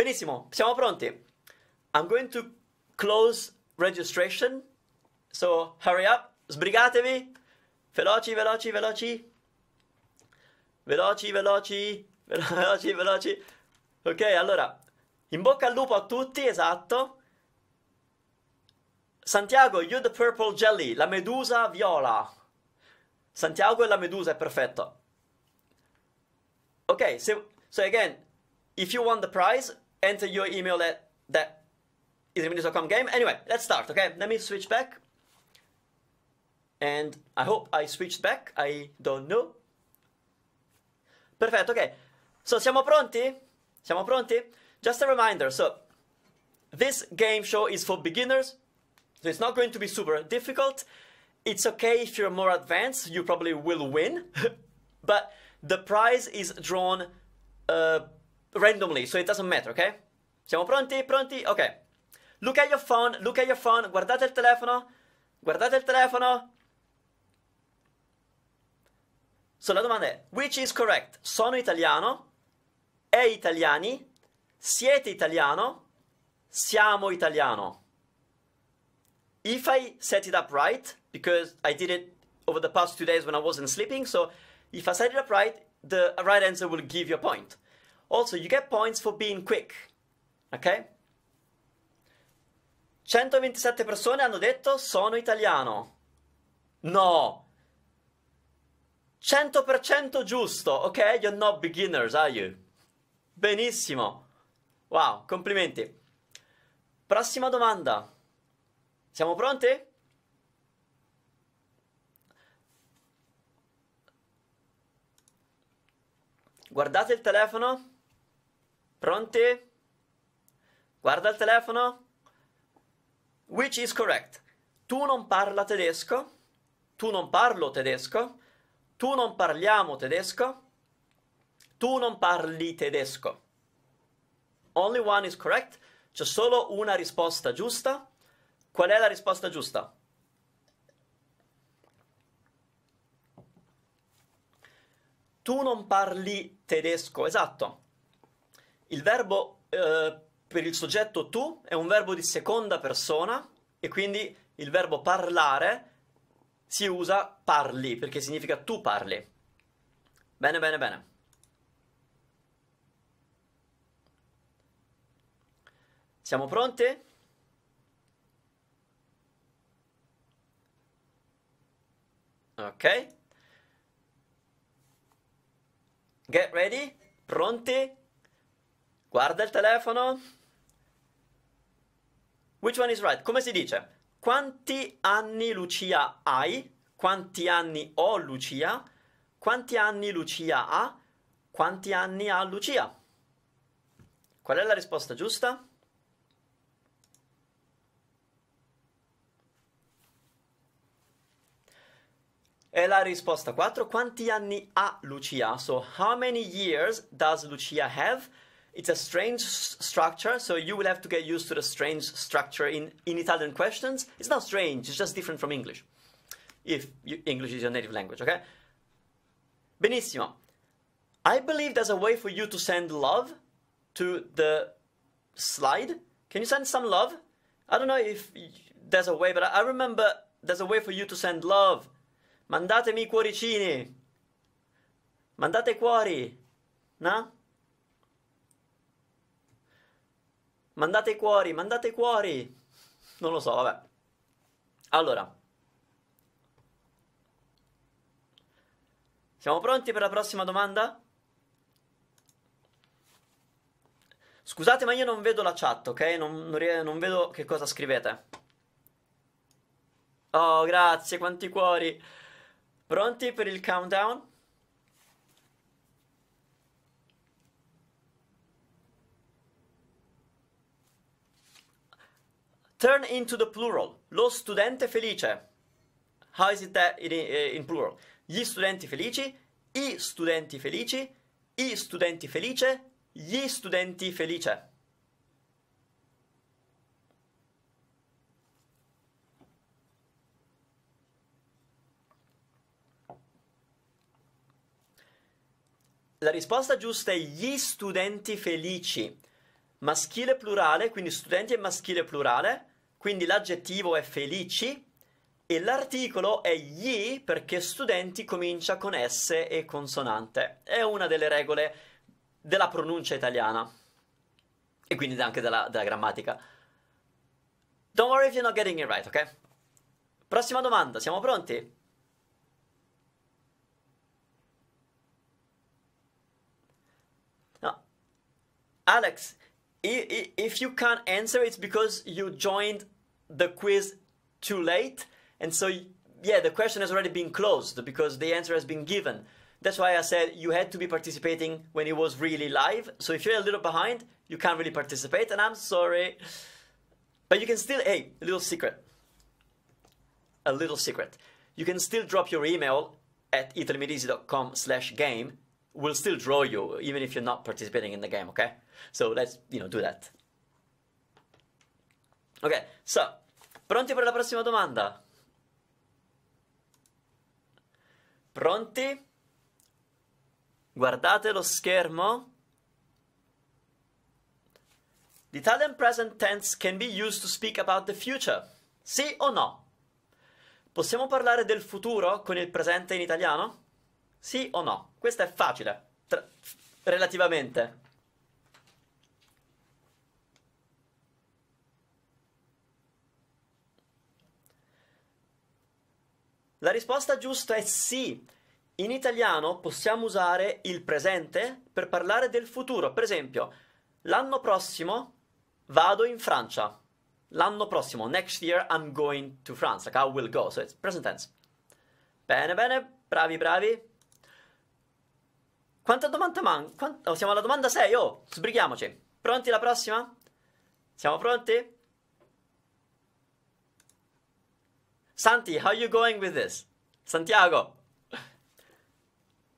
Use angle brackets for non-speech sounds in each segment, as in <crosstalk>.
Benissimo, siamo pronti. I'm going to close registration. So hurry up, sbrigatevi. Veloci, veloci, veloci. Veloci, veloci, veloci, veloci. Ok, allora, in bocca al lupo a tutti, esatto. Santiago, you the purple jelly, la medusa viola. Santiago e la medusa, è perfetto. Ok, so, so again, if you want the prize, enter your email at that isminutes.com game. Anyway, let's start, okay? Let me switch back. And I hope I switched back, I don't know. Perfetto, ok. So, siamo pronti? Siamo pronti? Just a reminder, so, this game show is for beginners, so it's not going to be super difficult. It's okay if you're more advanced, you probably will win, <laughs> but the prize is drawn uh, randomly, so it doesn't matter, ok? Siamo pronti? Pronti? Ok. Look at your phone, look at your phone, guardate il telefono, guardate il telefono. So la domanda è, which is correct? Sono italiano, è italiani, siete italiano, siamo italiano. If I set it up right, because I did it over the past two days when I wasn't sleeping, so if I set it up right, the right answer will give you a point. Also, you get points for being quick. Ok? 127 persone hanno detto sono italiano. No. 100% giusto, ok? You're not beginners, are you? Benissimo. Wow, complimenti. Prossima domanda. Siamo pronti? Guardate il telefono. Pronti? Guarda il telefono. Which is correct? Tu non parla tedesco? Tu non parlo tedesco? Tu non parliamo tedesco? Tu non parli tedesco? Only one is correct. C'è solo una risposta giusta. Qual è la risposta giusta? Tu non parli tedesco, esatto. Il verbo eh, per il soggetto tu è un verbo di seconda persona e quindi il verbo parlare si usa parli perché significa tu parli. Bene, bene, bene. Siamo pronti? Ok. Get ready? Pronti? Guarda il telefono. Which one is right? Come si dice? Quanti anni Lucia hai? Quanti anni ho Lucia? Quanti anni Lucia ha? Quanti anni ha Lucia? Qual è la risposta giusta? E la risposta 4. Quanti anni ha Lucia? So, how many years does Lucia have? It's a strange structure, so you will have to get used to the strange structure in, in Italian questions. It's not strange, it's just different from English, if you, English is your native language, okay? Benissimo. I believe there's a way for you to send love to the slide. Can you send some love? I don't know if there's a way, but I remember there's a way for you to send love. Mandatemi cuoricini. Mandate cuori. No? Mandate i cuori, mandate i cuori. Non lo so, vabbè. Allora. Siamo pronti per la prossima domanda? Scusate, ma io non vedo la chat, ok? Non, non, non vedo che cosa scrivete. Oh, grazie, quanti cuori. Pronti per il countdown? Turn into the plural. Lo studente felice. How is it that in, eh, in plural? Gli studenti felici, i studenti felici, i studenti felice, gli studenti felice. La risposta giusta è gli studenti felici. Maschile plurale, quindi studenti è maschile plurale. Quindi l'aggettivo è felici e l'articolo è gli perché studenti comincia con S e consonante. È una delle regole della pronuncia italiana e quindi anche della, della grammatica. Don't worry if you're not getting it right, ok? Prossima domanda, siamo pronti? No. Alex, if you can't answer, it's because you joined the quiz too late, and so yeah, the question has already been closed because the answer has been given. That's why I said you had to be participating when it was really live. So if you're a little behind, you can't really participate, and I'm sorry. But you can still, hey, a little secret. A little secret. You can still drop your email at italymidizi.com slash game will still draw you even if you're not participating in the game, okay? So let's, you know, do that. Ok, so, pronti per la prossima domanda? Pronti? Guardate lo schermo. The Italian present tense can be used to speak about the future. Sì o no? Possiamo parlare del futuro con il presente in italiano? Sì o no? Questa è facile. Tra... Relativamente. La risposta giusta è sì. In italiano possiamo usare il presente per parlare del futuro. Per esempio, l'anno prossimo vado in Francia. L'anno prossimo, next year I'm going to France. Like I will go. So it's present tense. Bene, bene, bravi, bravi. Quanta domanda manca? Quant- oh, siamo alla domanda 6, oh, sbrighiamoci. Pronti alla prossima? Siamo pronti? Santi, how are you going with this? Santiago.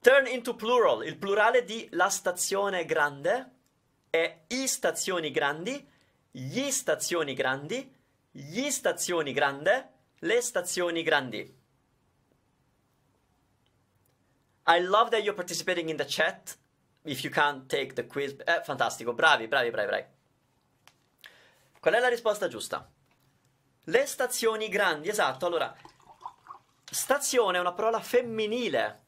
Turn into plural, il plurale di la stazione grande è i stazioni grandi, gli stazioni grandi, gli stazioni grande, le stazioni grandi. I love that you're participating in the chat. If you can't take the quiz. Eh, fantastico, bravi, bravi, bravi, bravi. Qual è la risposta giusta? Le stazioni grandi, esatto. Allora, stazione è una parola femminile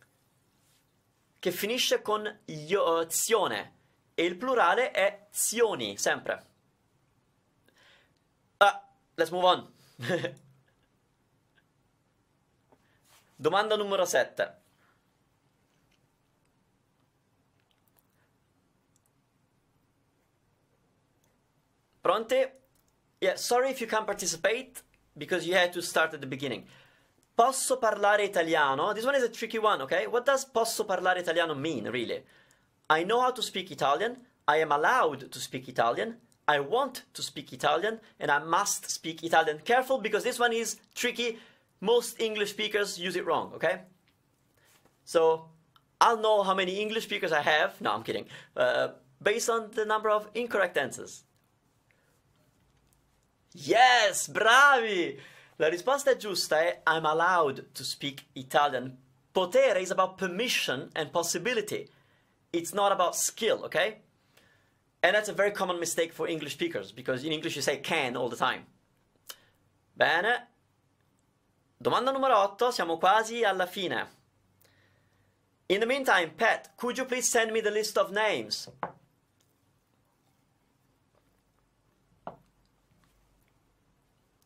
che finisce con eh, zione e il plurale è zioni, sempre. Ah, let's move on. <laughs> Domanda numero 7. Pronte? Yeah, sorry if you can't participate because you had to start at the beginning. Posso parlare italiano? This one is a tricky one, okay? What does posso parlare italiano mean, really? I know how to speak Italian, I am allowed to speak Italian, I want to speak Italian, and I must speak Italian. Careful, because this one is tricky. Most English speakers use it wrong, okay? So, I'll know how many English speakers I have. No, I'm kidding. Uh, based on the number of incorrect answers. Yes, bravi! La risposta giusta è eh? I'm allowed to speak Italian. Potere is about permission and possibility. It's not about skill, okay? And that's a very common mistake for English speakers because in English you say can all the time. Bene. Domanda numero 8, siamo quasi alla fine. In the meantime, Pat, could you please send me the list of names?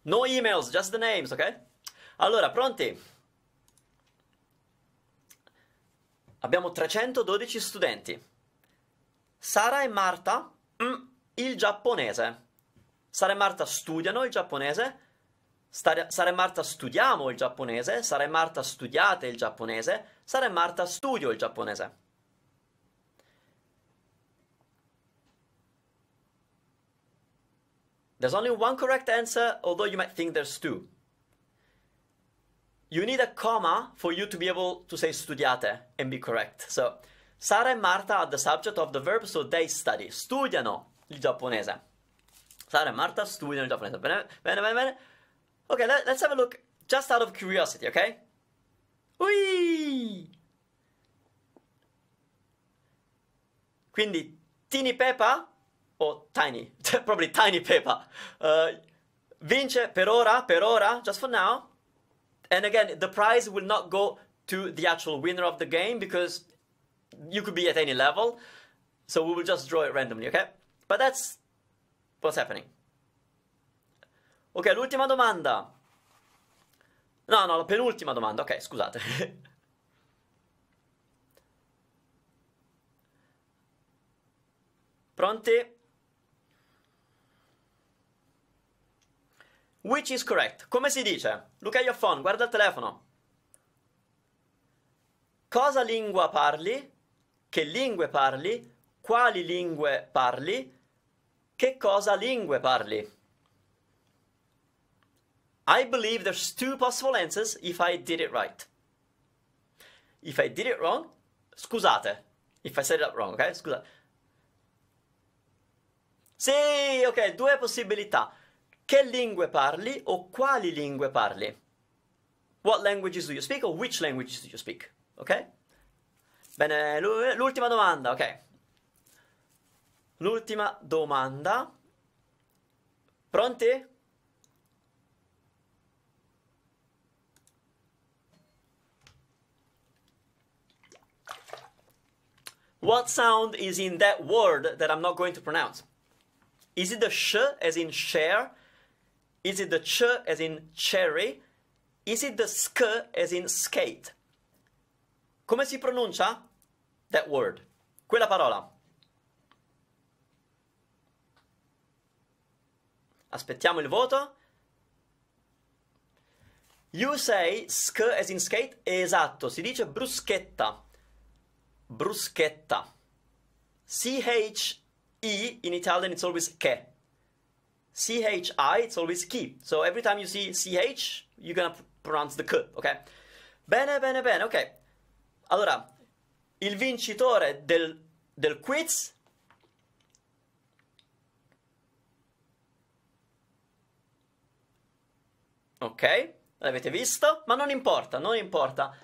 No emails, just the names, ok? Allora, pronti? Abbiamo 312 studenti. Sara e Marta, mm, il giapponese. Sara e Marta studiano il giapponese. Sara e Marta studiamo il giapponese, Sara e Marta studiate il giapponese, Sara e Marta studio il giapponese. There's only one correct answer, although you might think there's two. You need a comma for you to be able to say studiate and be correct. So, Sara and Marta are the subject of the verb, so they study. Studiano il giapponese. Sara e Marta studiano il giapponese. Bene, bene, bene, bene. Okay, let, us have a look just out of curiosity, okay? Ui! Quindi, Tini Peppa or tiny, <laughs> probably tiny paper. Uh, vince per ora, per ora, just for now. And again, the prize will not go to the actual winner of the game because you could be at any level. So we will just draw it randomly, okay? But that's what's happening. Ok, l'ultima domanda. No, no, la penultima domanda, ok, scusate. <laughs> Pronti? Which is correct? Come si dice? Look at your phone, guarda il telefono. Cosa lingua parli? Che lingue parli? Quali lingue parli? Che cosa lingue parli? I believe there's two possible answers if I did it right. If I did it wrong, scusate. If I said it wrong, ok? Scusate. Sì, ok, due possibilità. Che lingue parli o quali lingue parli? What languages do you speak or which languages do you speak? Ok? Bene, l'ultima domanda, ok. L'ultima domanda. Pronti? What sound is in that word that I'm not going to pronounce? Is it the sh as in share Is it the ch as in cherry? Is it the sk as in skate? Come si pronuncia? That word. Quella parola. Aspettiamo il voto. You say sk as in skate? Esatto, si dice bruschetta. Bruschetta. C-H-E in Italian it's always che. CHI, it's always chi. So every time you see CH, you're gonna pronounce the K, ok? Bene, bene, bene, ok. Allora, il vincitore del, del quiz Ok, l'avete visto, ma non importa, non importa,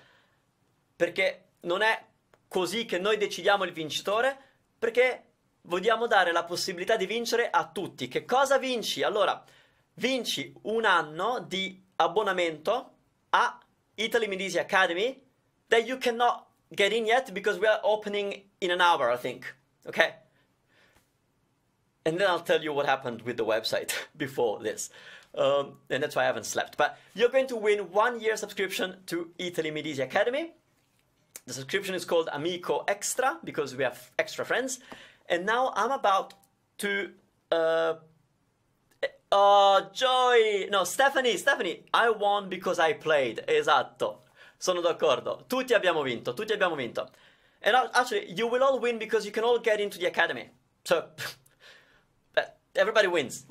perché non è così che noi decidiamo il vincitore, perché vogliamo dare la possibilità di vincere a tutti. Che cosa vinci? Allora, vinci un anno di abbonamento a Italy Medici Academy that you cannot get in yet because we are opening in an hour, I think. Ok? And then I'll tell you what happened with the website <laughs> before this. Um, and that's why I haven't slept. But you're going to win one year subscription to Italy Medici Academy. The subscription is called Amico Extra because we have extra friends. And now I'm about to, uh, uh, Joy, no, Stephanie, Stephanie, I won because I played, esatto, sono d'accordo, tutti abbiamo vinto, tutti abbiamo vinto. And actually, you will all win because you can all get into the academy. So, <laughs> everybody wins.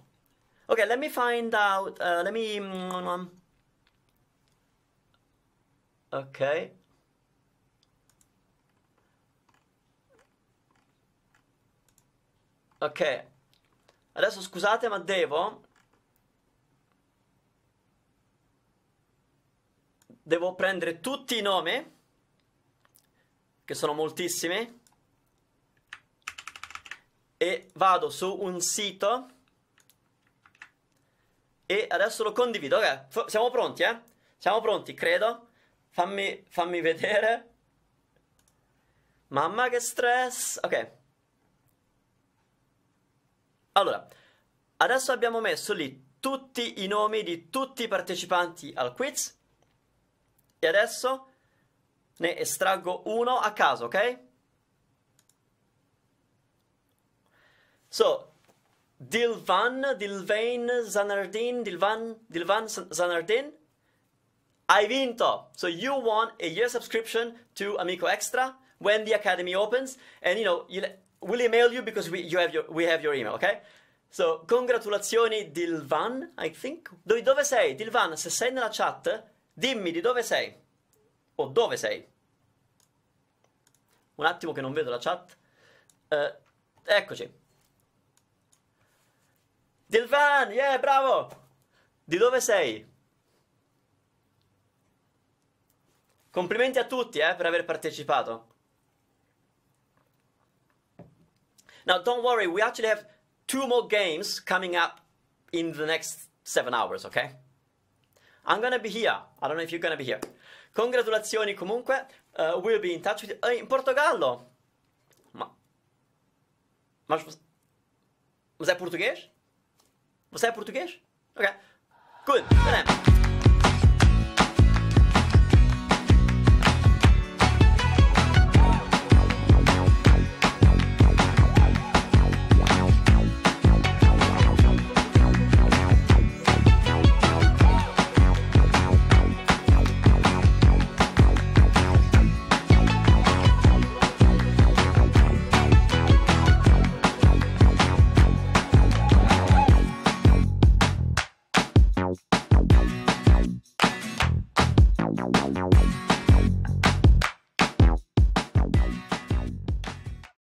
Okay, let me find out, uh, let me... Mm, mm, mm. okay. Ok. Adesso scusate, ma devo... Devo prendere tutti i nomi, che sono moltissimi, e vado su un sito e adesso lo condivido. Ok, F- siamo pronti, eh? Siamo pronti, credo. Fammi, fammi vedere. Mamma che stress. Ok. Allora, adesso abbiamo messo lì tutti i nomi di tutti i partecipanti al quiz e adesso ne estraggo uno a caso, ok? So, Dilvan, Dilvain, Zanardin, Dilvan, Dilvan, Zanardin, hai vinto! So you won a year subscription to Amico Extra when the Academy opens and you know, you'll will email you because we, you have your, we have your email, ok? So, congratulazioni Dilvan, I think. Dove, dove sei? Dilvan, se sei nella chat, dimmi di dove sei. O oh, dove sei? Un attimo che non vedo la chat. Uh, eccoci. Dilvan, yeah, bravo! Di dove sei? Complimenti a tutti, eh, per aver partecipato. Now, don't worry, we actually have two more games coming up in the next seven hours, ok? I'm gonna be here. I don't know if you're gonna be here. Congratulazioni comunque. Uh, we'll be in touch with... Uh, in Portogallo! Ma... Mas... Mas é português? Você é português? Ok. Good. Then.